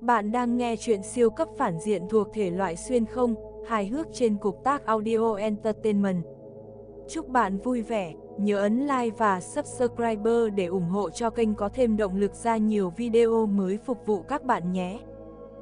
Bạn đang nghe chuyện siêu cấp phản diện thuộc thể loại xuyên không, hài hước trên cục tác Audio Entertainment. Chúc bạn vui vẻ, nhớ ấn like và subscribe để ủng hộ cho kênh có thêm động lực ra nhiều video mới phục vụ các bạn nhé.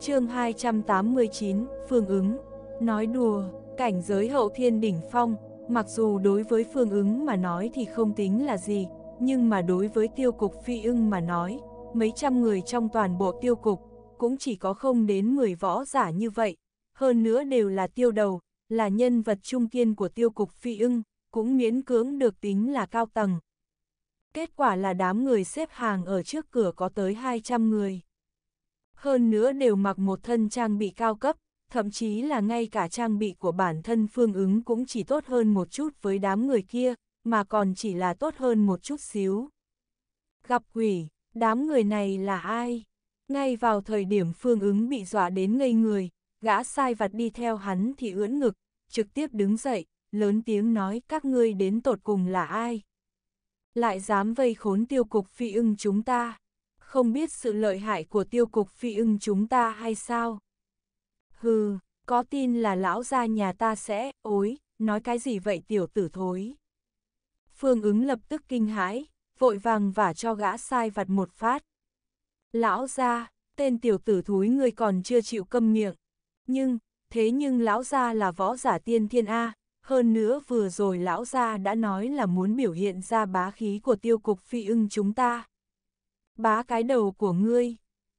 chương 289, Phương ứng Nói đùa, cảnh giới hậu thiên đỉnh phong, mặc dù đối với Phương ứng mà nói thì không tính là gì, nhưng mà đối với tiêu cục phi ưng mà nói, mấy trăm người trong toàn bộ tiêu cục, cũng chỉ có không đến 10 võ giả như vậy, hơn nữa đều là tiêu đầu, là nhân vật trung kiên của tiêu cục phi ưng, cũng miễn cưỡng được tính là cao tầng. Kết quả là đám người xếp hàng ở trước cửa có tới 200 người. Hơn nữa đều mặc một thân trang bị cao cấp, thậm chí là ngay cả trang bị của bản thân phương ứng cũng chỉ tốt hơn một chút với đám người kia, mà còn chỉ là tốt hơn một chút xíu. Gặp quỷ, đám người này là ai? Ngay vào thời điểm phương ứng bị dọa đến ngây người, gã sai vặt đi theo hắn thì ưỡn ngực, trực tiếp đứng dậy, lớn tiếng nói các ngươi đến tột cùng là ai. Lại dám vây khốn tiêu cục phi ưng chúng ta, không biết sự lợi hại của tiêu cục phi ưng chúng ta hay sao. Hừ, có tin là lão gia nhà ta sẽ, ối, nói cái gì vậy tiểu tử thối. Phương ứng lập tức kinh hãi, vội vàng và cho gã sai vặt một phát. Lão gia, tên tiểu tử thúi ngươi còn chưa chịu câm miệng. Nhưng, thế nhưng lão gia là võ giả tiên thiên A, hơn nữa vừa rồi lão gia đã nói là muốn biểu hiện ra bá khí của tiêu cục phi ưng chúng ta. Bá cái đầu của ngươi.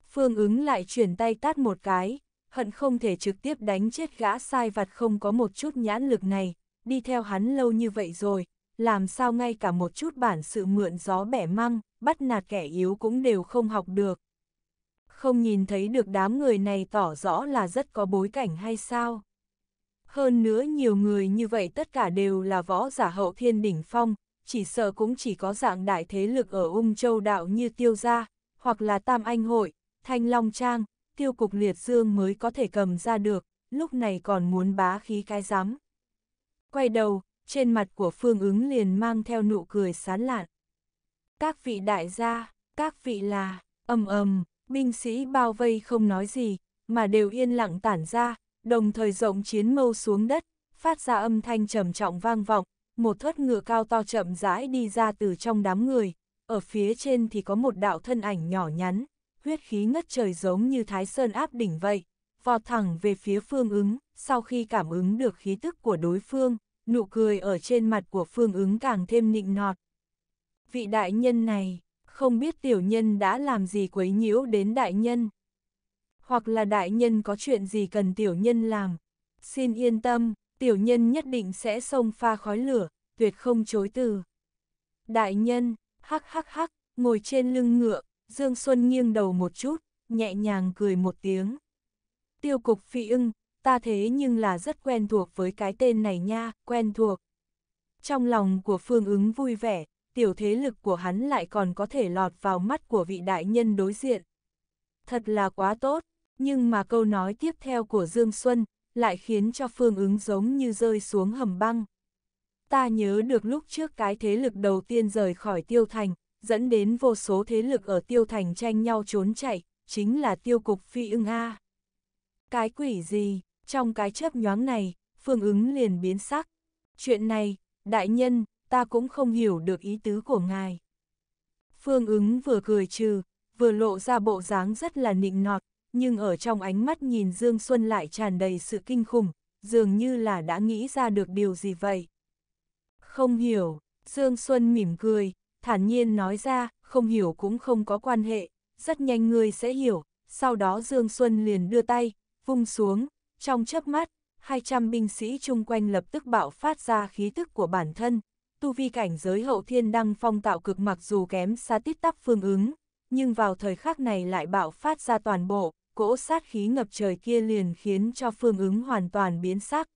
Phương ứng lại chuyển tay tát một cái, hận không thể trực tiếp đánh chết gã sai vặt không có một chút nhãn lực này, đi theo hắn lâu như vậy rồi, làm sao ngay cả một chút bản sự mượn gió bẻ măng, bắt nạt kẻ yếu cũng đều không học được. Không nhìn thấy được đám người này tỏ rõ là rất có bối cảnh hay sao? Hơn nữa nhiều người như vậy tất cả đều là võ giả hậu thiên đỉnh phong, chỉ sợ cũng chỉ có dạng đại thế lực ở ung châu đạo như tiêu gia, hoặc là tam anh hội, thanh long trang, tiêu cục liệt dương mới có thể cầm ra được, lúc này còn muốn bá khí cái giám Quay đầu, trên mặt của phương ứng liền mang theo nụ cười sán lạn. Các vị đại gia, các vị là, ầm ầm, binh sĩ bao vây không nói gì, mà đều yên lặng tản ra, đồng thời rộng chiến mâu xuống đất, phát ra âm thanh trầm trọng vang vọng, một thoát ngựa cao to chậm rãi đi ra từ trong đám người, ở phía trên thì có một đạo thân ảnh nhỏ nhắn, huyết khí ngất trời giống như thái sơn áp đỉnh vậy, vọt thẳng về phía phương ứng, sau khi cảm ứng được khí tức của đối phương, nụ cười ở trên mặt của phương ứng càng thêm nịnh nọt. Vị đại nhân này, không biết tiểu nhân đã làm gì quấy nhiễu đến đại nhân hoặc là đại nhân có chuyện gì cần tiểu nhân làm. Xin yên tâm, tiểu nhân nhất định sẽ xông pha khói lửa, tuyệt không chối từ. Đại nhân, hắc hắc hắc, ngồi trên lưng ngựa, Dương Xuân nghiêng đầu một chút, nhẹ nhàng cười một tiếng. Tiêu cục phi ưng, ta thế nhưng là rất quen thuộc với cái tên này nha, quen thuộc. Trong lòng của Phương ứng vui vẻ, tiểu thế lực của hắn lại còn có thể lọt vào mắt của vị đại nhân đối diện. Thật là quá tốt, nhưng mà câu nói tiếp theo của Dương Xuân lại khiến cho phương ứng giống như rơi xuống hầm băng. Ta nhớ được lúc trước cái thế lực đầu tiên rời khỏi tiêu thành, dẫn đến vô số thế lực ở tiêu thành tranh nhau trốn chạy, chính là tiêu cục phi ưng A. Cái quỷ gì, trong cái chớp nhoáng này, phương ứng liền biến sắc. Chuyện này, đại nhân, ta cũng không hiểu được ý tứ của ngài. Phương ứng vừa cười trừ, vừa lộ ra bộ dáng rất là nịnh nọt, nhưng ở trong ánh mắt nhìn Dương Xuân lại tràn đầy sự kinh khủng, dường như là đã nghĩ ra được điều gì vậy. Không hiểu, Dương Xuân mỉm cười, thản nhiên nói ra, không hiểu cũng không có quan hệ, rất nhanh người sẽ hiểu, sau đó Dương Xuân liền đưa tay, vung xuống, trong chớp mắt, 200 binh sĩ chung quanh lập tức bạo phát ra khí tức của bản thân, tu vi cảnh giới hậu thiên đăng phong tạo cực mặc dù kém xa tít tắp phương ứng, nhưng vào thời khắc này lại bạo phát ra toàn bộ, cỗ sát khí ngập trời kia liền khiến cho phương ứng hoàn toàn biến sắc.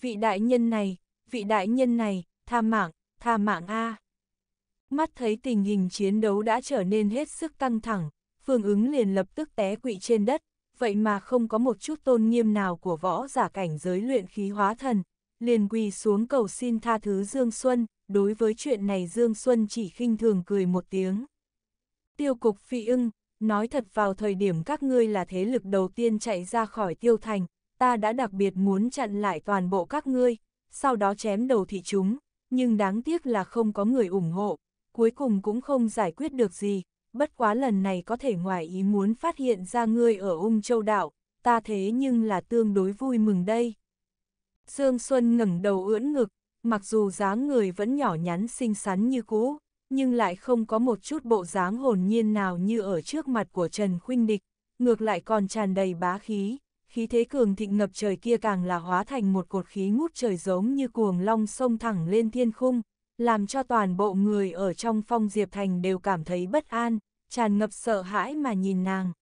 Vị đại nhân này, vị đại nhân này, tha mạng, tha mạng A. Mắt thấy tình hình chiến đấu đã trở nên hết sức căng thẳng, phương ứng liền lập tức té quỵ trên đất, vậy mà không có một chút tôn nghiêm nào của võ giả cảnh giới luyện khí hóa thần, liền quỳ xuống cầu xin tha thứ Dương Xuân, đối với chuyện này Dương Xuân chỉ khinh thường cười một tiếng. Tiêu cục phi ưng, nói thật vào thời điểm các ngươi là thế lực đầu tiên chạy ra khỏi tiêu thành, ta đã đặc biệt muốn chặn lại toàn bộ các ngươi, sau đó chém đầu thị chúng, nhưng đáng tiếc là không có người ủng hộ, cuối cùng cũng không giải quyết được gì, bất quá lần này có thể ngoài ý muốn phát hiện ra ngươi ở ung châu đảo, ta thế nhưng là tương đối vui mừng đây. Dương Xuân ngẩng đầu ưỡn ngực, mặc dù dáng người vẫn nhỏ nhắn xinh xắn như cũ, nhưng lại không có một chút bộ dáng hồn nhiên nào như ở trước mặt của Trần Khuynh Địch, ngược lại còn tràn đầy bá khí, khí thế cường thịnh ngập trời kia càng là hóa thành một cột khí ngút trời giống như cuồng long sông thẳng lên thiên khung, làm cho toàn bộ người ở trong phong Diệp Thành đều cảm thấy bất an, tràn ngập sợ hãi mà nhìn nàng.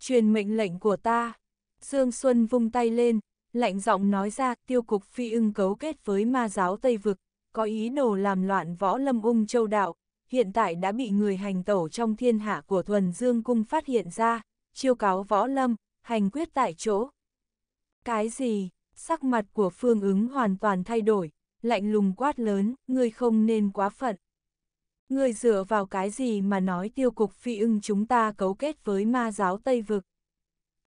Truyền mệnh lệnh của ta, Dương Xuân vung tay lên, lạnh giọng nói ra tiêu cục phi ưng cấu kết với ma giáo Tây Vực, có ý đồ làm loạn võ lâm ung châu đạo, hiện tại đã bị người hành tẩu trong thiên hạ của thuần dương cung phát hiện ra, chiêu cáo võ lâm, hành quyết tại chỗ. Cái gì, sắc mặt của phương ứng hoàn toàn thay đổi, lạnh lùng quát lớn, ngươi không nên quá phận. Ngươi dựa vào cái gì mà nói tiêu cục phi ưng chúng ta cấu kết với ma giáo Tây Vực.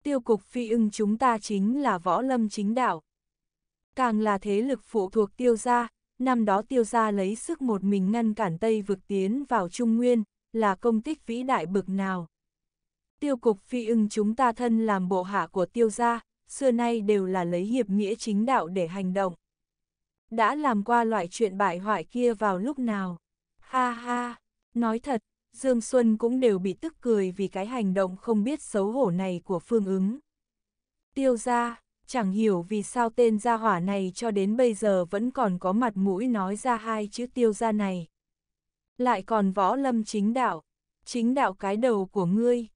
Tiêu cục phi ưng chúng ta chính là võ lâm chính đạo. Càng là thế lực phụ thuộc tiêu gia, năm đó tiêu gia lấy sức một mình ngăn cản Tây vực tiến vào Trung Nguyên, là công tích vĩ đại bực nào. Tiêu cục phi ưng chúng ta thân làm bộ hạ của tiêu gia, xưa nay đều là lấy hiệp nghĩa chính đạo để hành động. Đã làm qua loại chuyện bại hoại kia vào lúc nào? Ha ha, nói thật, Dương Xuân cũng đều bị tức cười vì cái hành động không biết xấu hổ này của Phương ứng. Tiêu gia, chẳng hiểu vì sao tên gia hỏa này cho đến bây giờ vẫn còn có mặt mũi nói ra hai chữ tiêu gia này. Lại còn võ lâm chính đạo, chính đạo cái đầu của ngươi.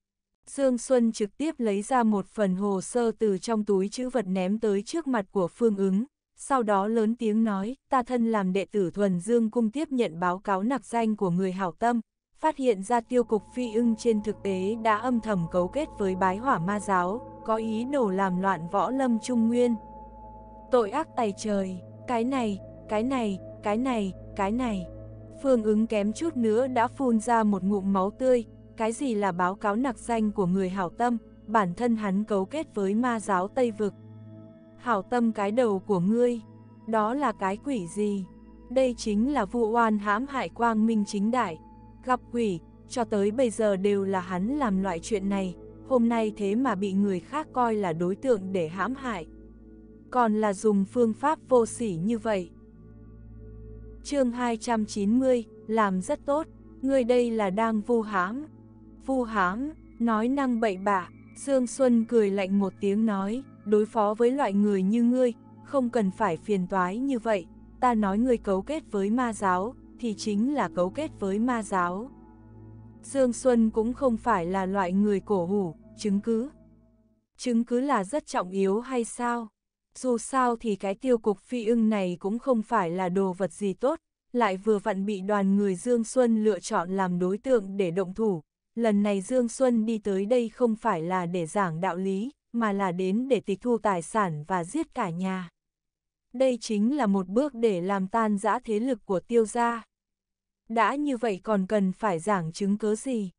Dương Xuân trực tiếp lấy ra một phần hồ sơ từ trong túi chữ vật ném tới trước mặt của Phương ứng, sau đó lớn tiếng nói, ta thân làm đệ tử thuần Dương Cung tiếp nhận báo cáo nặc danh của người hảo tâm, phát hiện ra tiêu cục phi ưng trên thực tế đã âm thầm cấu kết với bái hỏa ma giáo, có ý nổ làm loạn võ lâm trung nguyên. Tội ác tay trời, cái này, cái này, cái này, cái này. Phương ứng kém chút nữa đã phun ra một ngụm máu tươi, cái gì là báo cáo nặc danh của người hảo tâm, bản thân hắn cấu kết với ma giáo Tây Vực. Hảo tâm cái đầu của ngươi, đó là cái quỷ gì? Đây chính là vụ oan hãm hại quang minh chính đại, gặp quỷ, cho tới bây giờ đều là hắn làm loại chuyện này, hôm nay thế mà bị người khác coi là đối tượng để hãm hại. Còn là dùng phương pháp vô sỉ như vậy. chương 290, làm rất tốt, người đây là đang vu hãm. Vu hãm, nói năng bậy bạ, Dương Xuân cười lạnh một tiếng nói, đối phó với loại người như ngươi, không cần phải phiền toái như vậy, ta nói ngươi cấu kết với ma giáo, thì chính là cấu kết với ma giáo. Dương Xuân cũng không phải là loại người cổ hủ, chứng cứ. Chứng cứ là rất trọng yếu hay sao? Dù sao thì cái tiêu cục phi ưng này cũng không phải là đồ vật gì tốt, lại vừa vặn bị đoàn người Dương Xuân lựa chọn làm đối tượng để động thủ. Lần này Dương Xuân đi tới đây không phải là để giảng đạo lý, mà là đến để tịch thu tài sản và giết cả nhà đây chính là một bước để làm tan giã thế lực của tiêu gia. Đã như vậy còn cần phải giảng chứng cứ gì?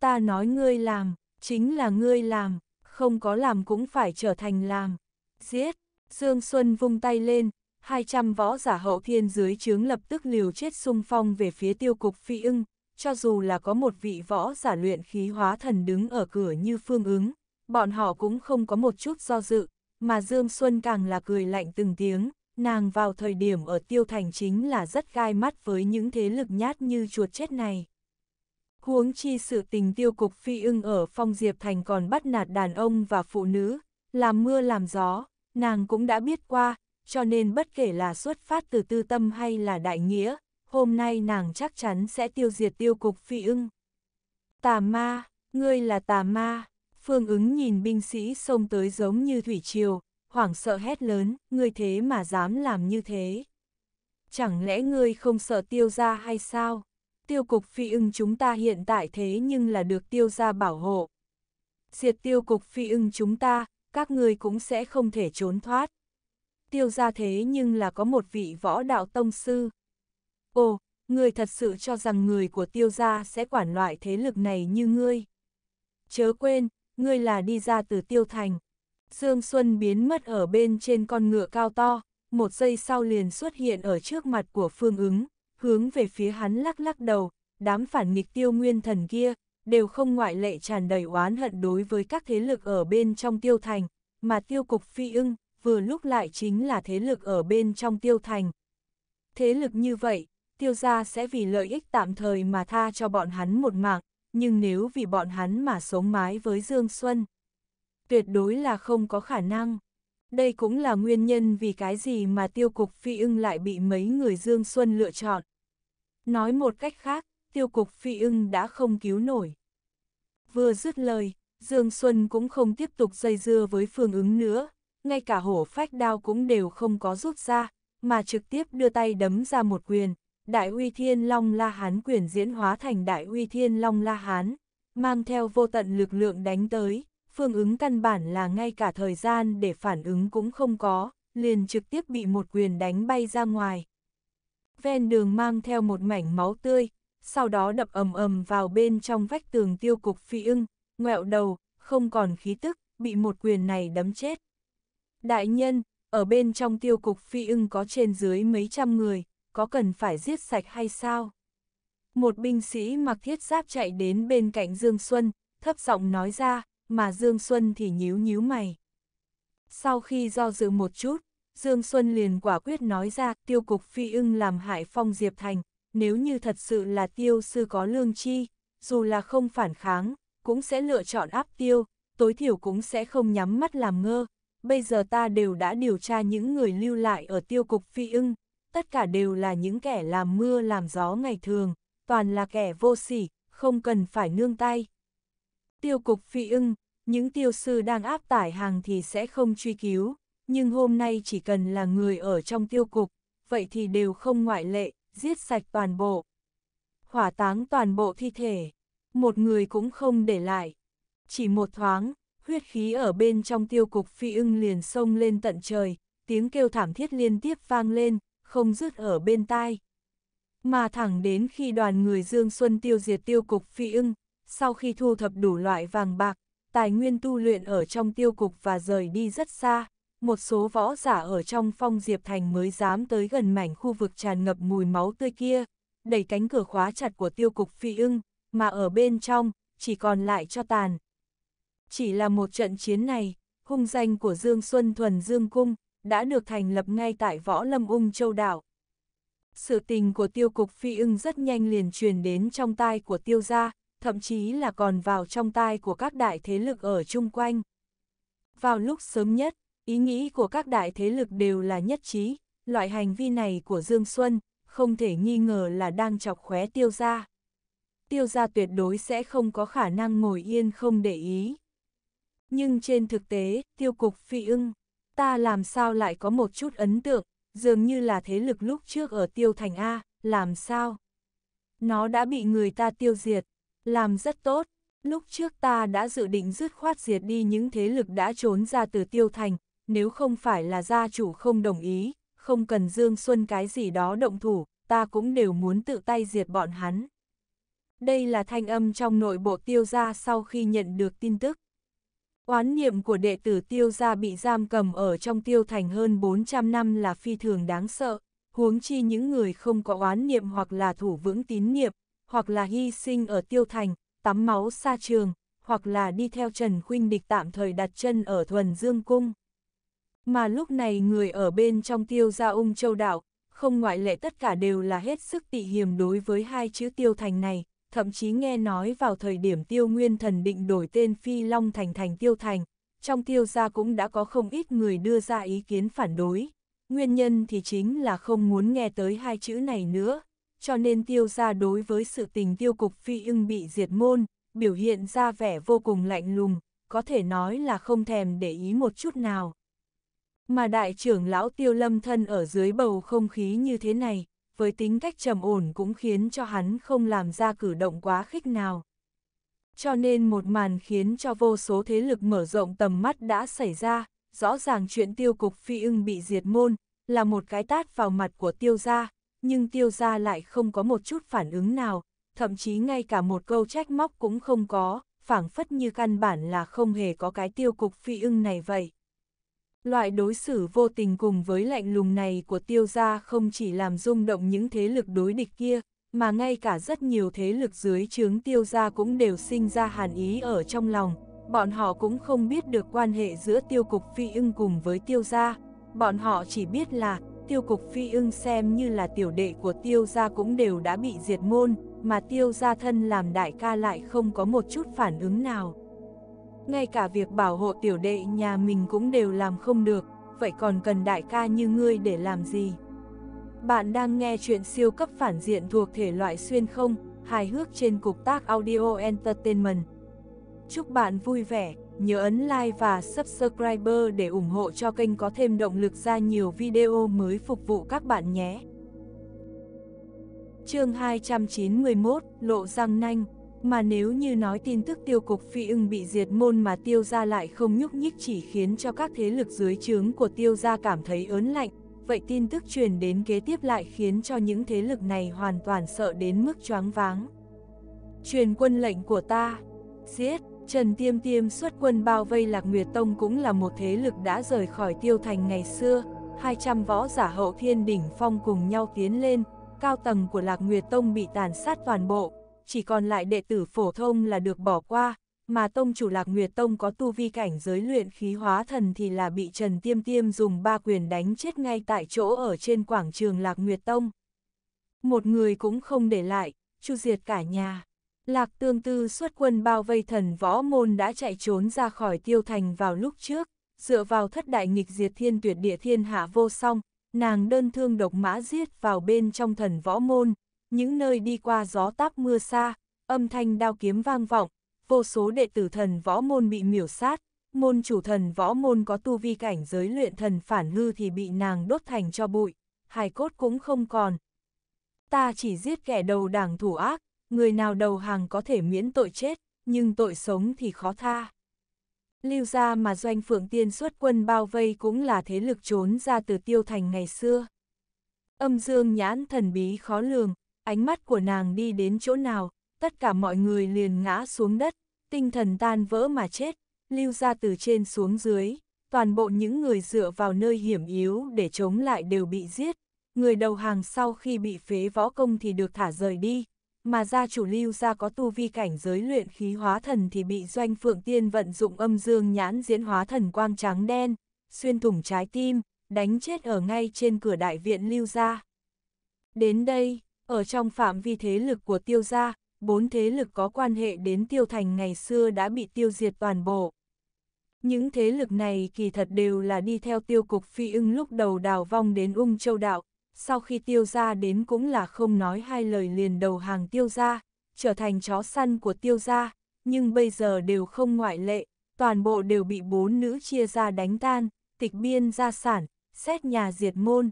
Ta nói ngươi làm, chính là ngươi làm, không có làm cũng phải trở thành làm. Giết, Dương Xuân vung tay lên, 200 võ giả hậu thiên dưới chướng lập tức liều chết sung phong về phía tiêu cục phi ưng, cho dù là có một vị võ giả luyện khí hóa thần đứng ở cửa như phương ứng, bọn họ cũng không có một chút do dự, mà Dương Xuân càng là cười lạnh từng tiếng, nàng vào thời điểm ở tiêu thành chính là rất gai mắt với những thế lực nhát như chuột chết này. Huống chi sự tình tiêu cục phi ưng ở phong Diệp Thành còn bắt nạt đàn ông và phụ nữ, làm mưa làm gió, nàng cũng đã biết qua, cho nên bất kể là xuất phát từ tư tâm hay là đại nghĩa, hôm nay nàng chắc chắn sẽ tiêu diệt tiêu cục phi ưng. Tà ma, ngươi là tà ma, phương ứng nhìn binh sĩ xông tới giống như thủy triều, hoảng sợ hét lớn, ngươi thế mà dám làm như thế. Chẳng lẽ ngươi không sợ tiêu gia hay sao? Tiêu cục phi ưng chúng ta hiện tại thế nhưng là được tiêu gia bảo hộ. Diệt tiêu cục phi ưng chúng ta, các ngươi cũng sẽ không thể trốn thoát. Tiêu gia thế nhưng là có một vị võ đạo tông sư. Ồ, ngươi thật sự cho rằng người của tiêu gia sẽ quản loại thế lực này như ngươi. Chớ quên, ngươi là đi ra từ tiêu thành. Dương Xuân biến mất ở bên trên con ngựa cao to, một giây sau liền xuất hiện ở trước mặt của Phương ứng, hướng về phía hắn lắc lắc đầu, đám phản nghịch tiêu nguyên thần kia, đều không ngoại lệ tràn đầy oán hận đối với các thế lực ở bên trong tiêu thành, mà tiêu cục phi ưng, vừa lúc lại chính là thế lực ở bên trong tiêu thành. Thế lực như vậy, tiêu gia sẽ vì lợi ích tạm thời mà tha cho bọn hắn một mạng, nhưng nếu vì bọn hắn mà sống mái với Dương Xuân, tuyệt đối là không có khả năng. Đây cũng là nguyên nhân vì cái gì mà tiêu cục phi ưng lại bị mấy người Dương Xuân lựa chọn. Nói một cách khác, tiêu cục phi ưng đã không cứu nổi. Vừa dứt lời, Dương Xuân cũng không tiếp tục dây dưa với phương ứng nữa, ngay cả hổ phách đao cũng đều không có rút ra, mà trực tiếp đưa tay đấm ra một quyền. Đại uy thiên long la hán quyền diễn hóa thành đại uy thiên long la hán, mang theo vô tận lực lượng đánh tới phương ứng căn bản là ngay cả thời gian để phản ứng cũng không có, liền trực tiếp bị một quyền đánh bay ra ngoài. Ven đường mang theo một mảnh máu tươi, sau đó đập ầm ầm vào bên trong vách tường tiêu cục phi ưng, ngẹo đầu, không còn khí tức, bị một quyền này đấm chết. Đại nhân, ở bên trong tiêu cục phi ưng có trên dưới mấy trăm người, có cần phải giết sạch hay sao? Một binh sĩ mặc thiết giáp chạy đến bên cạnh Dương Xuân, thấp giọng nói ra, mà Dương Xuân thì nhíu nhíu mày. Sau khi do dự một chút, Dương Xuân liền quả quyết nói ra tiêu cục phi ưng làm hại phong Diệp Thành, nếu như thật sự là tiêu sư có lương chi, dù là không phản kháng, cũng sẽ lựa chọn áp tiêu, tối thiểu cũng sẽ không nhắm mắt làm ngơ. Bây giờ ta đều đã điều tra những người lưu lại ở tiêu cục phi ưng, tất cả đều là những kẻ làm mưa làm gió ngày thường, toàn là kẻ vô sỉ, không cần phải nương tay. Tiêu cục phi ưng, những tiêu sư đang áp tải hàng thì sẽ không truy cứu, nhưng hôm nay chỉ cần là người ở trong tiêu cục, vậy thì đều không ngoại lệ, giết sạch toàn bộ. Hỏa táng toàn bộ thi thể, một người cũng không để lại. Chỉ một thoáng, huyết khí ở bên trong tiêu cục phi ưng liền sông lên tận trời, tiếng kêu thảm thiết liên tiếp vang lên, không dứt ở bên tai. Mà thẳng đến khi đoàn người Dương Xuân tiêu diệt tiêu cục phi ưng, sau khi thu thập đủ loại vàng bạc, tài nguyên tu luyện ở trong tiêu cục và rời đi rất xa, một số võ giả ở trong phong Diệp Thành mới dám tới gần mảnh khu vực tràn ngập mùi máu tươi kia, đẩy cánh cửa khóa chặt của tiêu cục phi ưng, mà ở bên trong, chỉ còn lại cho tàn. Chỉ là một trận chiến này, hung danh của Dương Xuân Thuần Dương Cung đã được thành lập ngay tại võ lâm ung châu đảo. Sự tình của tiêu cục phi ưng rất nhanh liền truyền đến trong tai của tiêu gia, thậm chí là còn vào trong tai của các đại thế lực ở chung quanh. Vào lúc sớm nhất, ý nghĩ của các đại thế lực đều là nhất trí, loại hành vi này của Dương Xuân, không thể nghi ngờ là đang chọc khóe tiêu gia. Tiêu gia tuyệt đối sẽ không có khả năng ngồi yên không để ý. Nhưng trên thực tế, tiêu cục phi ưng, ta làm sao lại có một chút ấn tượng, dường như là thế lực lúc trước ở tiêu thành A, làm sao? Nó đã bị người ta tiêu diệt. Làm rất tốt, lúc trước ta đã dự định dứt khoát diệt đi những thế lực đã trốn ra từ tiêu thành, nếu không phải là gia chủ không đồng ý, không cần Dương Xuân cái gì đó động thủ, ta cũng đều muốn tự tay diệt bọn hắn. Đây là thanh âm trong nội bộ tiêu gia sau khi nhận được tin tức. Oán niệm của đệ tử tiêu gia bị giam cầm ở trong tiêu thành hơn 400 năm là phi thường đáng sợ, huống chi những người không có oán niệm hoặc là thủ vững tín niệm, hoặc là hy sinh ở tiêu thành, tắm máu xa trường, hoặc là đi theo Trần Khuynh Địch tạm thời đặt chân ở thuần dương cung. Mà lúc này người ở bên trong tiêu gia ung châu đảo, không ngoại lệ tất cả đều là hết sức tị hiểm đối với hai chữ tiêu thành này, thậm chí nghe nói vào thời điểm tiêu nguyên thần định đổi tên Phi Long Thành thành tiêu thành, trong tiêu gia cũng đã có không ít người đưa ra ý kiến phản đối. Nguyên nhân thì chính là không muốn nghe tới hai chữ này nữa, cho nên tiêu ra đối với sự tình tiêu cục phi ưng bị diệt môn, biểu hiện ra vẻ vô cùng lạnh lùng, có thể nói là không thèm để ý một chút nào. Mà đại trưởng lão tiêu lâm thân ở dưới bầu không khí như thế này, với tính cách trầm ổn cũng khiến cho hắn không làm ra cử động quá khích nào. Cho nên một màn khiến cho vô số thế lực mở rộng tầm mắt đã xảy ra, rõ ràng chuyện tiêu cục phi ưng bị diệt môn, là một cái tát vào mặt của tiêu gia, nhưng tiêu gia lại không có một chút phản ứng nào, thậm chí ngay cả một câu trách móc cũng không có, phảng phất như căn bản là không hề có cái tiêu cục phi ưng này vậy. Loại đối xử vô tình cùng với lạnh lùng này của tiêu gia không chỉ làm rung động những thế lực đối địch kia, mà ngay cả rất nhiều thế lực dưới chướng tiêu gia cũng đều sinh ra hàn ý ở trong lòng. Bọn họ cũng không biết được quan hệ giữa tiêu cục phi ưng cùng với tiêu gia. Bọn họ chỉ biết là tiêu cục phi ưng xem như là tiểu đệ của tiêu gia cũng đều đã bị diệt môn, mà tiêu gia thân làm đại ca lại không có một chút phản ứng nào. Ngay cả việc bảo hộ tiểu đệ nhà mình cũng đều làm không được, vậy còn cần đại ca như ngươi để làm gì? Bạn đang nghe chuyện siêu cấp phản diện thuộc thể loại xuyên không, hài hước trên cục tác Audio Entertainment. Chúc bạn vui vẻ! nhớ ấn like và subscribe để ủng hộ cho kênh có thêm động lực ra nhiều video mới phục vụ các bạn nhé. Chương 291, Lộ răng nanh Mà nếu như nói tin tức tiêu cục phi ưng bị diệt môn mà tiêu gia lại không nhúc nhích chỉ khiến cho các thế lực dưới trướng của tiêu gia cảm thấy ớn lạnh, vậy tin tức truyền đến kế tiếp lại khiến cho những thế lực này hoàn toàn sợ đến mức choáng váng. Truyền quân lệnh của ta, giết, Trần Tiêm Tiêm xuất quân bao vây Lạc Nguyệt Tông cũng là một thế lực đã rời khỏi tiêu thành ngày xưa, 200 võ giả hậu thiên đỉnh phong cùng nhau tiến lên, cao tầng của Lạc Nguyệt Tông bị tàn sát toàn bộ, chỉ còn lại đệ tử phổ thông là được bỏ qua, mà tông chủ Lạc Nguyệt Tông có tu vi cảnh giới luyện khí hóa thần thì là bị Trần Tiêm Tiêm dùng ba quyền đánh chết ngay tại chỗ ở trên quảng trường Lạc Nguyệt Tông. Một người cũng không để lại, chu diệt cả nhà. Lạc tương tư xuất quân bao vây thần võ môn đã chạy trốn ra khỏi tiêu thành vào lúc trước, dựa vào thất đại nghịch diệt thiên tuyệt địa thiên hạ vô song, nàng đơn thương độc mã giết vào bên trong thần võ môn, những nơi đi qua gió táp mưa xa, âm thanh đao kiếm vang vọng, vô số đệ tử thần võ môn bị miểu sát, môn chủ thần võ môn có tu vi cảnh giới luyện thần phản ngư thì bị nàng đốt thành cho bụi, hài cốt cũng không còn. Ta chỉ giết kẻ đầu đảng thủ ác, người nào đầu hàng có thể miễn tội chết, nhưng tội sống thì khó tha. Lưu gia mà doanh phượng tiên xuất quân bao vây cũng là thế lực trốn ra từ tiêu thành ngày xưa. Âm dương nhãn thần bí khó lường, ánh mắt của nàng đi đến chỗ nào, tất cả mọi người liền ngã xuống đất, tinh thần tan vỡ mà chết, lưu ra từ trên xuống dưới, toàn bộ những người dựa vào nơi hiểm yếu để chống lại đều bị giết. Người đầu hàng sau khi bị phế võ công thì được thả rời đi, mà gia chủ lưu gia có tu vi cảnh giới luyện khí hóa thần thì bị doanh phượng tiên vận dụng âm dương nhãn diễn hóa thần quang trắng đen, xuyên thủng trái tim, đánh chết ở ngay trên cửa đại viện lưu gia. Đến đây, ở trong phạm vi thế lực của tiêu gia, bốn thế lực có quan hệ đến tiêu thành ngày xưa đã bị tiêu diệt toàn bộ. Những thế lực này kỳ thật đều là đi theo tiêu cục phi ưng lúc đầu đào vong đến ung châu đạo, sau khi tiêu gia đến cũng là không nói hai lời liền đầu hàng tiêu gia, trở thành chó săn của tiêu gia, nhưng bây giờ đều không ngoại lệ, toàn bộ đều bị bốn nữ chia ra đánh tan, tịch biên gia sản, xét nhà diệt môn.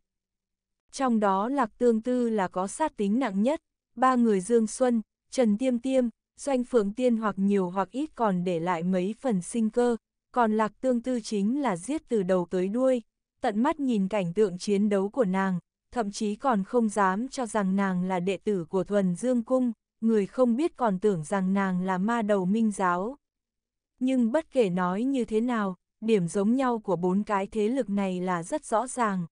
Trong đó lạc tương tư là có sát tính nặng nhất, ba người Dương Xuân, Trần Tiêm Tiêm, Doanh Phượng Tiên hoặc nhiều hoặc ít còn để lại mấy phần sinh cơ, còn lạc tương tư chính là giết từ đầu tới đuôi, tận mắt nhìn cảnh tượng chiến đấu của nàng, thậm chí còn không dám cho rằng nàng là đệ tử của thuần dương cung, người không biết còn tưởng rằng nàng là ma đầu minh giáo. Nhưng bất kể nói như thế nào, điểm giống nhau của bốn cái thế lực này là rất rõ ràng.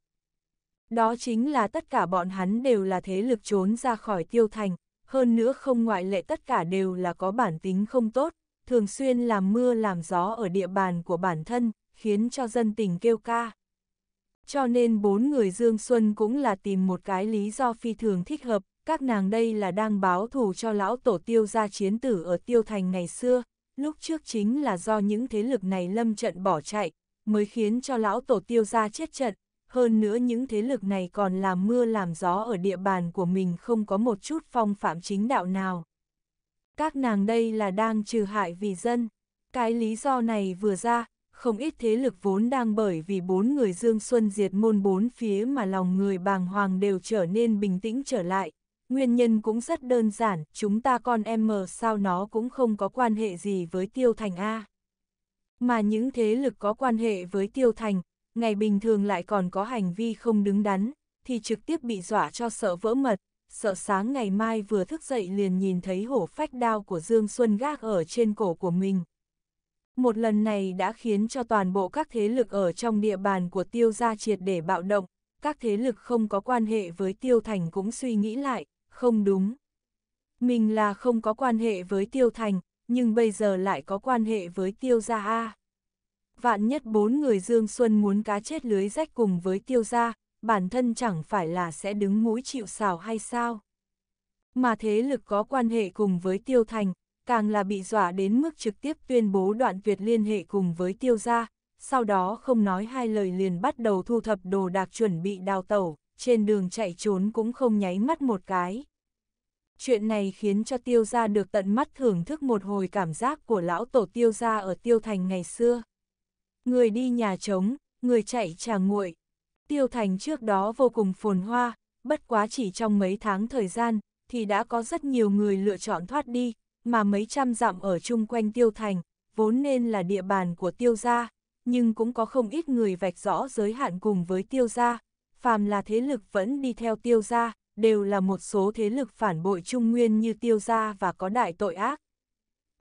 Đó chính là tất cả bọn hắn đều là thế lực trốn ra khỏi tiêu thành, hơn nữa không ngoại lệ tất cả đều là có bản tính không tốt, thường xuyên làm mưa làm gió ở địa bàn của bản thân, khiến cho dân tình kêu ca. Cho nên bốn người Dương Xuân cũng là tìm một cái lý do phi thường thích hợp, các nàng đây là đang báo thù cho lão tổ tiêu gia chiến tử ở tiêu thành ngày xưa, lúc trước chính là do những thế lực này lâm trận bỏ chạy, mới khiến cho lão tổ tiêu gia chết trận, hơn nữa những thế lực này còn làm mưa làm gió ở địa bàn của mình không có một chút phong phạm chính đạo nào. Các nàng đây là đang trừ hại vì dân, cái lý do này vừa ra, không ít thế lực vốn đang bởi vì bốn người Dương Xuân diệt môn bốn phía mà lòng người bàng hoàng đều trở nên bình tĩnh trở lại. Nguyên nhân cũng rất đơn giản, chúng ta con em mờ sao nó cũng không có quan hệ gì với Tiêu Thành A. Mà những thế lực có quan hệ với Tiêu Thành, ngày bình thường lại còn có hành vi không đứng đắn, thì trực tiếp bị dọa cho sợ vỡ mật, sợ sáng ngày mai vừa thức dậy liền nhìn thấy hổ phách đao của Dương Xuân gác ở trên cổ của mình, một lần này đã khiến cho toàn bộ các thế lực ở trong địa bàn của tiêu gia triệt để bạo động, các thế lực không có quan hệ với tiêu thành cũng suy nghĩ lại, không đúng. Mình là không có quan hệ với tiêu thành, nhưng bây giờ lại có quan hệ với tiêu gia A. Vạn nhất bốn người Dương Xuân muốn cá chết lưới rách cùng với tiêu gia, bản thân chẳng phải là sẽ đứng mũi chịu xào hay sao. Mà thế lực có quan hệ cùng với tiêu thành, càng là bị dọa đến mức trực tiếp tuyên bố đoạn tuyệt liên hệ cùng với tiêu gia, sau đó không nói hai lời liền bắt đầu thu thập đồ đạc chuẩn bị đào tẩu, trên đường chạy trốn cũng không nháy mắt một cái. Chuyện này khiến cho tiêu gia được tận mắt thưởng thức một hồi cảm giác của lão tổ tiêu gia ở tiêu thành ngày xưa. Người đi nhà trống, người chạy trà nguội. Tiêu thành trước đó vô cùng phồn hoa, bất quá chỉ trong mấy tháng thời gian, thì đã có rất nhiều người lựa chọn thoát đi, mà mấy trăm dặm ở chung quanh tiêu thành, vốn nên là địa bàn của tiêu gia, nhưng cũng có không ít người vạch rõ giới hạn cùng với tiêu gia, phàm là thế lực vẫn đi theo tiêu gia, đều là một số thế lực phản bội trung nguyên như tiêu gia và có đại tội ác.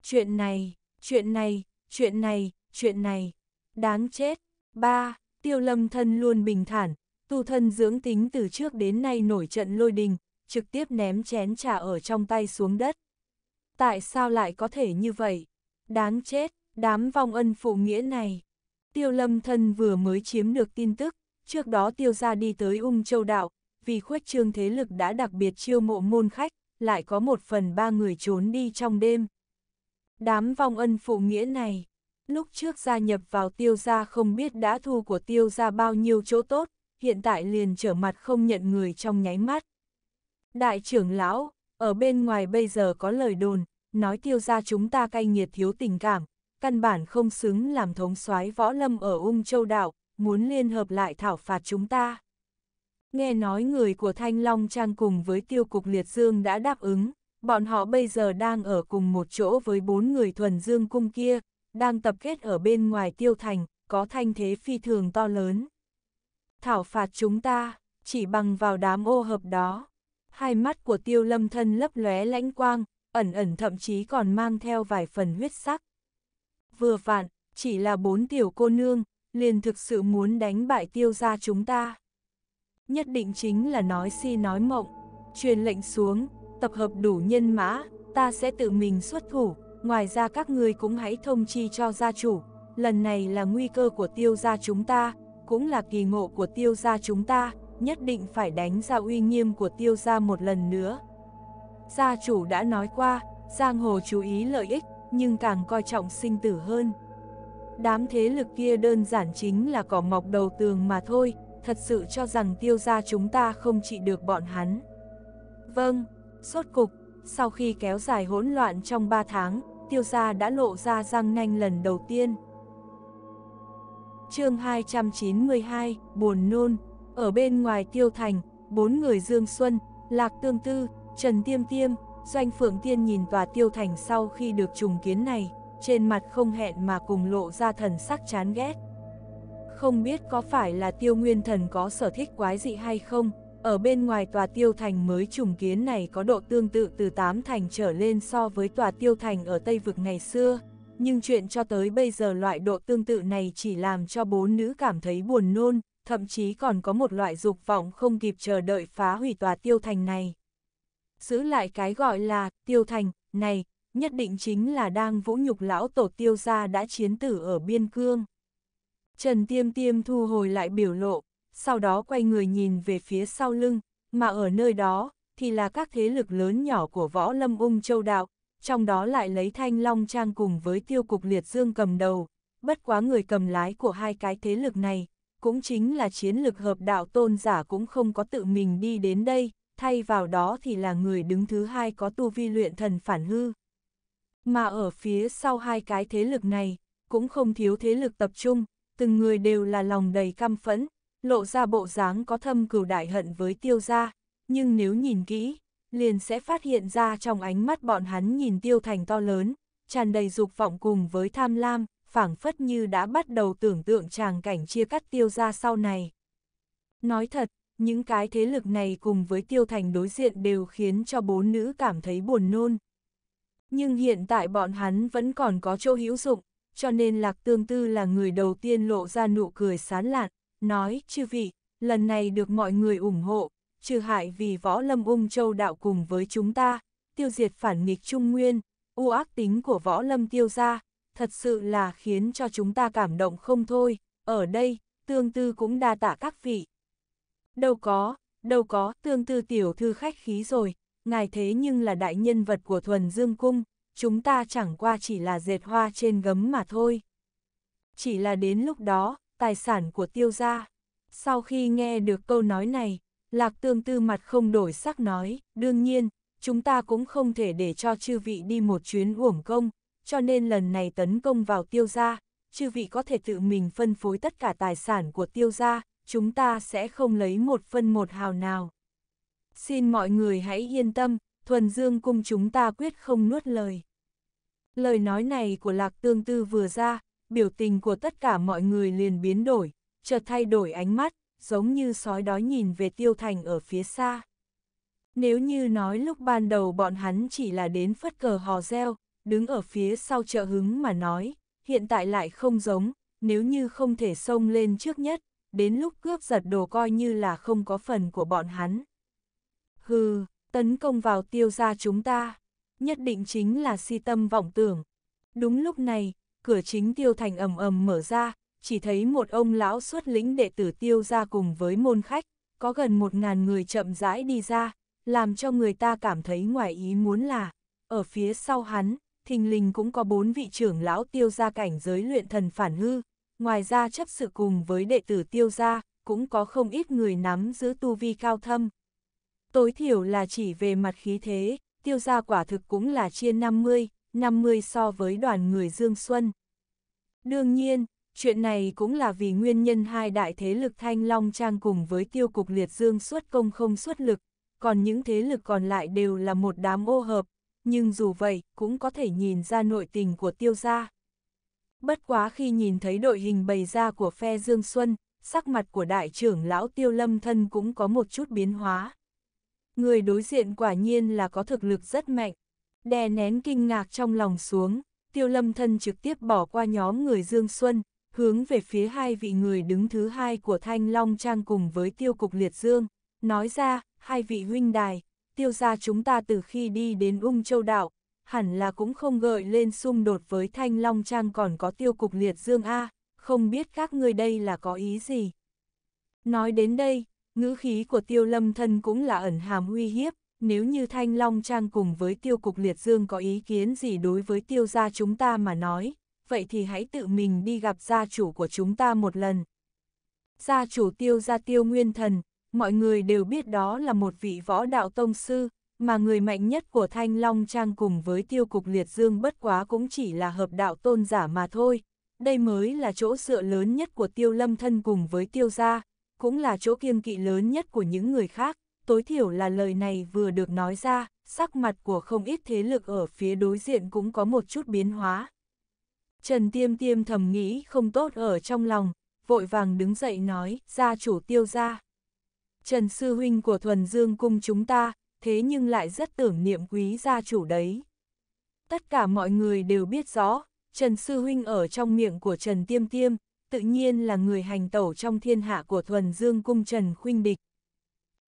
Chuyện này, chuyện này, chuyện này, chuyện này, đáng chết. ba Tiêu lâm thân luôn bình thản, tu thân dưỡng tính từ trước đến nay nổi trận lôi đình, trực tiếp ném chén trà ở trong tay xuống đất. Tại sao lại có thể như vậy? Đáng chết, đám vong ân phụ nghĩa này. Tiêu lâm thân vừa mới chiếm được tin tức, trước đó tiêu ra đi tới ung châu đạo, vì khuếch trương thế lực đã đặc biệt chiêu mộ môn khách, lại có một phần ba người trốn đi trong đêm. Đám vong ân phụ nghĩa này, lúc trước gia nhập vào tiêu gia không biết đã thu của tiêu gia bao nhiêu chỗ tốt, hiện tại liền trở mặt không nhận người trong nháy mắt. Đại trưởng lão, ở bên ngoài bây giờ có lời đồn, nói tiêu ra chúng ta cay nghiệt thiếu tình cảm, căn bản không xứng làm thống soái võ lâm ở ung châu đảo, muốn liên hợp lại thảo phạt chúng ta. Nghe nói người của Thanh Long Trang cùng với tiêu cục Liệt Dương đã đáp ứng, bọn họ bây giờ đang ở cùng một chỗ với bốn người thuần dương cung kia, đang tập kết ở bên ngoài tiêu thành, có thanh thế phi thường to lớn. Thảo phạt chúng ta, chỉ bằng vào đám ô hợp đó hai mắt của tiêu lâm thân lấp lóe lãnh quang, ẩn ẩn thậm chí còn mang theo vài phần huyết sắc. Vừa vặn, chỉ là bốn tiểu cô nương, liền thực sự muốn đánh bại tiêu gia chúng ta. Nhất định chính là nói si nói mộng, truyền lệnh xuống, tập hợp đủ nhân mã, ta sẽ tự mình xuất thủ, ngoài ra các ngươi cũng hãy thông chi cho gia chủ, lần này là nguy cơ của tiêu gia chúng ta, cũng là kỳ ngộ của tiêu gia chúng ta, nhất định phải đánh ra uy nghiêm của tiêu gia một lần nữa. Gia chủ đã nói qua, giang hồ chú ý lợi ích, nhưng càng coi trọng sinh tử hơn. Đám thế lực kia đơn giản chính là cỏ mọc đầu tường mà thôi, thật sự cho rằng tiêu gia chúng ta không trị được bọn hắn. Vâng, sốt cục, sau khi kéo dài hỗn loạn trong 3 tháng, tiêu gia đã lộ ra răng nanh lần đầu tiên. chương 292, buồn nôn, ở bên ngoài tiêu thành, bốn người Dương Xuân, Lạc Tương Tư, Trần Tiêm Tiêm, Doanh Phượng Tiên nhìn tòa tiêu thành sau khi được trùng kiến này, trên mặt không hẹn mà cùng lộ ra thần sắc chán ghét. Không biết có phải là tiêu nguyên thần có sở thích quái dị hay không, ở bên ngoài tòa tiêu thành mới trùng kiến này có độ tương tự từ 8 thành trở lên so với tòa tiêu thành ở Tây Vực ngày xưa, nhưng chuyện cho tới bây giờ loại độ tương tự này chỉ làm cho bốn nữ cảm thấy buồn nôn, thậm chí còn có một loại dục vọng không kịp chờ đợi phá hủy tòa tiêu thành này. Giữ lại cái gọi là tiêu thành này, nhất định chính là đang vũ nhục lão tổ tiêu gia đã chiến tử ở biên cương. Trần Tiêm Tiêm thu hồi lại biểu lộ, sau đó quay người nhìn về phía sau lưng, mà ở nơi đó thì là các thế lực lớn nhỏ của võ lâm ung châu đạo, trong đó lại lấy thanh long trang cùng với tiêu cục liệt dương cầm đầu. Bất quá người cầm lái của hai cái thế lực này cũng chính là chiến lực hợp đạo tôn giả cũng không có tự mình đi đến đây, thay vào đó thì là người đứng thứ hai có tu vi luyện thần phản hư. Mà ở phía sau hai cái thế lực này, cũng không thiếu thế lực tập trung, từng người đều là lòng đầy căm phẫn, lộ ra bộ dáng có thâm cửu đại hận với tiêu gia, nhưng nếu nhìn kỹ, liền sẽ phát hiện ra trong ánh mắt bọn hắn nhìn tiêu thành to lớn, tràn đầy dục vọng cùng với tham lam, phảng phất như đã bắt đầu tưởng tượng tràng cảnh chia cắt tiêu ra sau này. Nói thật, những cái thế lực này cùng với tiêu thành đối diện đều khiến cho bốn nữ cảm thấy buồn nôn. Nhưng hiện tại bọn hắn vẫn còn có chỗ hữu dụng, cho nên Lạc Tương Tư là người đầu tiên lộ ra nụ cười sán lạn, nói, chư vị, lần này được mọi người ủng hộ, trừ hại vì võ lâm ung châu đạo cùng với chúng ta, tiêu diệt phản nghịch trung nguyên, u ác tính của võ lâm tiêu gia, thật sự là khiến cho chúng ta cảm động không thôi, ở đây, tương tư cũng đa tạ các vị. Đâu có, đâu có, tương tư tiểu thư khách khí rồi, ngài thế nhưng là đại nhân vật của thuần dương cung, chúng ta chẳng qua chỉ là dệt hoa trên gấm mà thôi. Chỉ là đến lúc đó, tài sản của tiêu gia. Sau khi nghe được câu nói này, lạc tương tư mặt không đổi sắc nói, đương nhiên, chúng ta cũng không thể để cho chư vị đi một chuyến uổng công, cho nên lần này tấn công vào tiêu gia, chư vị có thể tự mình phân phối tất cả tài sản của tiêu gia, chúng ta sẽ không lấy một phân một hào nào. Xin mọi người hãy yên tâm, thuần dương cung chúng ta quyết không nuốt lời. Lời nói này của Lạc Tương Tư vừa ra, biểu tình của tất cả mọi người liền biến đổi, chợt thay đổi ánh mắt, giống như sói đói nhìn về tiêu thành ở phía xa. Nếu như nói lúc ban đầu bọn hắn chỉ là đến phất cờ hò reo, đứng ở phía sau chợ hứng mà nói, hiện tại lại không giống, nếu như không thể xông lên trước nhất, đến lúc cướp giật đồ coi như là không có phần của bọn hắn. Hừ, tấn công vào tiêu gia chúng ta, nhất định chính là si tâm vọng tưởng. Đúng lúc này, cửa chính tiêu thành ầm ầm mở ra, chỉ thấy một ông lão xuất lĩnh đệ tử tiêu gia cùng với môn khách, có gần một ngàn người chậm rãi đi ra, làm cho người ta cảm thấy ngoài ý muốn là, ở phía sau hắn, thình lình cũng có bốn vị trưởng lão tiêu gia cảnh giới luyện thần phản hư, ngoài ra chấp sự cùng với đệ tử tiêu gia, cũng có không ít người nắm giữ tu vi cao thâm. Tối thiểu là chỉ về mặt khí thế, tiêu gia quả thực cũng là chia 50, 50 so với đoàn người Dương Xuân. Đương nhiên, chuyện này cũng là vì nguyên nhân hai đại thế lực Thanh Long Trang cùng với tiêu cục liệt dương xuất công không xuất lực, còn những thế lực còn lại đều là một đám ô hợp, nhưng dù vậy cũng có thể nhìn ra nội tình của tiêu gia. Bất quá khi nhìn thấy đội hình bày ra của phe Dương Xuân, sắc mặt của đại trưởng lão tiêu lâm thân cũng có một chút biến hóa. Người đối diện quả nhiên là có thực lực rất mạnh, đè nén kinh ngạc trong lòng xuống, tiêu lâm thân trực tiếp bỏ qua nhóm người Dương Xuân, hướng về phía hai vị người đứng thứ hai của Thanh Long Trang cùng với tiêu cục Liệt Dương, nói ra, hai vị huynh đài, tiêu gia chúng ta từ khi đi đến ung châu đảo, hẳn là cũng không gợi lên xung đột với thanh long trang còn có tiêu cục liệt dương A, không biết các người đây là có ý gì. Nói đến đây, ngữ khí của tiêu lâm thân cũng là ẩn hàm uy hiếp, nếu như Thanh Long Trang cùng với tiêu cục liệt dương có ý kiến gì đối với tiêu gia chúng ta mà nói, vậy thì hãy tự mình đi gặp gia chủ của chúng ta một lần. Gia chủ tiêu gia tiêu nguyên thần, mọi người đều biết đó là một vị võ đạo tông sư, mà người mạnh nhất của Thanh Long Trang cùng với tiêu cục liệt dương bất quá cũng chỉ là hợp đạo tôn giả mà thôi. Đây mới là chỗ dựa lớn nhất của tiêu lâm thân cùng với tiêu gia, cũng là chỗ kiêng kỵ lớn nhất của những người khác, tối thiểu là lời này vừa được nói ra, sắc mặt của không ít thế lực ở phía đối diện cũng có một chút biến hóa. Trần Tiêm Tiêm thầm nghĩ không tốt ở trong lòng, vội vàng đứng dậy nói, gia chủ tiêu gia. Trần Sư Huynh của Thuần Dương Cung chúng ta, thế nhưng lại rất tưởng niệm quý gia chủ đấy. Tất cả mọi người đều biết rõ, Trần Sư Huynh ở trong miệng của Trần Tiêm Tiêm, tự nhiên là người hành tẩu trong thiên hạ của Thuần Dương Cung Trần Khuynh Địch.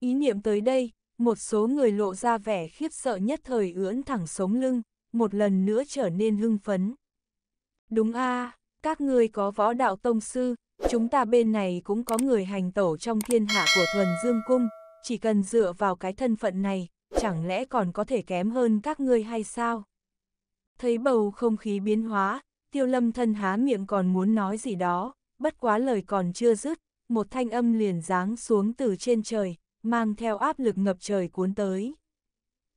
Ý niệm tới đây, một số người lộ ra vẻ khiếp sợ nhất thời ưỡn thẳng sống lưng, một lần nữa trở nên hưng phấn. Đúng a các người có võ đạo tông sư, Chúng ta bên này cũng có người hành tẩu trong thiên hạ của thuần dương cung, chỉ cần dựa vào cái thân phận này, chẳng lẽ còn có thể kém hơn các ngươi hay sao? Thấy bầu không khí biến hóa, tiêu lâm thân há miệng còn muốn nói gì đó, bất quá lời còn chưa dứt, một thanh âm liền giáng xuống từ trên trời, mang theo áp lực ngập trời cuốn tới.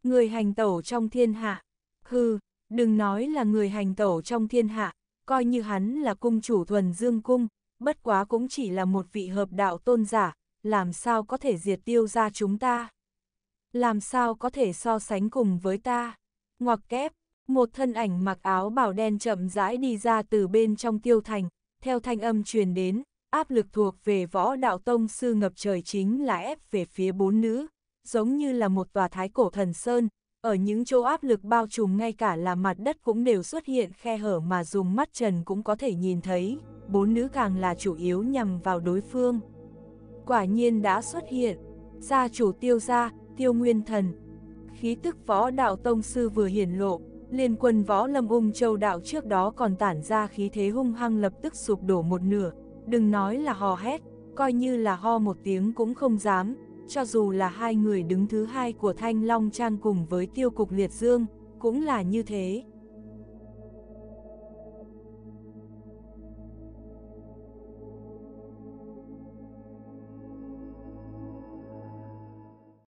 Người hành tẩu trong thiên hạ, hư, đừng nói là người hành tẩu trong thiên hạ, coi như hắn là cung chủ thuần dương cung, bất quá cũng chỉ là một vị hợp đạo tôn giả, làm sao có thể diệt tiêu ra chúng ta? Làm sao có thể so sánh cùng với ta? Ngoặc kép, một thân ảnh mặc áo bảo đen chậm rãi đi ra từ bên trong tiêu thành, theo thanh âm truyền đến, áp lực thuộc về võ đạo tông sư ngập trời chính là ép về phía bốn nữ, giống như là một tòa thái cổ thần sơn, ở những chỗ áp lực bao trùm ngay cả là mặt đất cũng đều xuất hiện khe hở mà dùng mắt trần cũng có thể nhìn thấy, bốn nữ càng là chủ yếu nhằm vào đối phương. Quả nhiên đã xuất hiện, gia chủ tiêu gia, tiêu nguyên thần. Khí tức võ đạo tông sư vừa hiển lộ, liên quân võ lâm ung châu đạo trước đó còn tản ra khí thế hung hăng lập tức sụp đổ một nửa, đừng nói là hò hét, coi như là ho một tiếng cũng không dám, cho dù là hai người đứng thứ hai của Thanh Long Trang cùng với tiêu cục Liệt Dương, cũng là như thế.